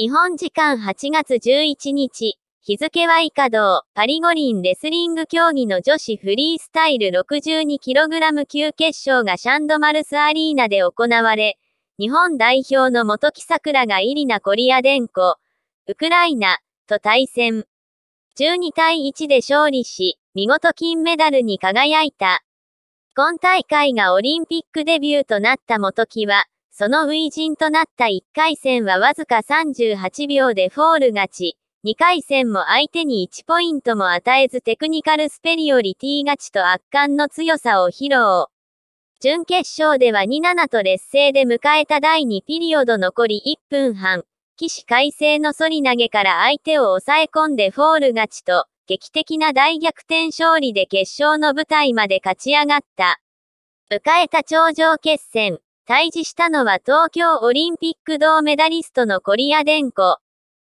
日本時間8月11日、日付は以下同、パリ五輪レスリング競技の女子フリースタイル 62kg 級決勝がシャンドマルスアリーナで行われ、日本代表の元木桜がイリナ・コリアデンコ、ウクライナ、と対戦。12対1で勝利し、見事金メダルに輝いた。今大会がオリンピックデビューとなった元木は、その初陣となった1回戦はわずか38秒でフォール勝ち、2回戦も相手に1ポイントも与えずテクニカルスペリオリティ勝ちと圧巻の強さを披露。準決勝では2-7と劣勢で迎えた第2ピリオド残り1分半、起死回生の反り投げから相手を抑え込んでフォール勝ちと、劇的な大逆転勝利で決勝の舞台まで勝ち上がった。迎えた頂上決戦。対峙したのは東京オリンピック銅メダリストのコリアデンコ。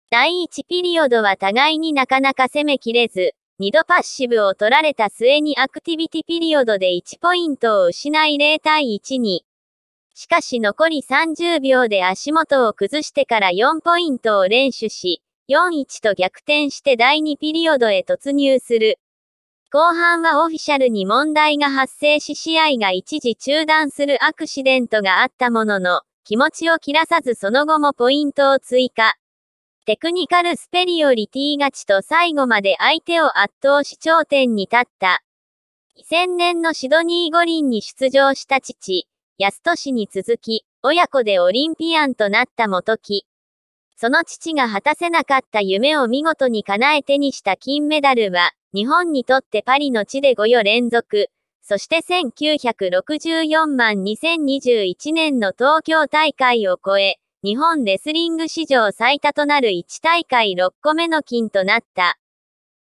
第1ピリオドは互いになかなか攻めきれず、2度パッシブを取られた末にアクティビティピリオドで1ポイントを失い0対1に。しかし残り30秒で足元を崩してから4ポイントを連取し、4-1と逆転して第2ピリオドへ突入する。後半はオフィシャルに問題が発生し試合が一時中断するアクシデントがあったものの、気持ちを切らさずその後もポイントを追加。テクニカルスペリオリティ勝ちと最後まで相手を圧倒し頂点に立った。2000年のシドニー五輪に出場した父、安俊に続き、親子でオリンピアンとなった元木。その父が果たせなかった夢を見事に叶え手にした金メダルは、日本にとってパリの地で5夜連続、そして1964万2021年の東京大会を超え、日本レスリング史上最多となる1大会6個目の金となった。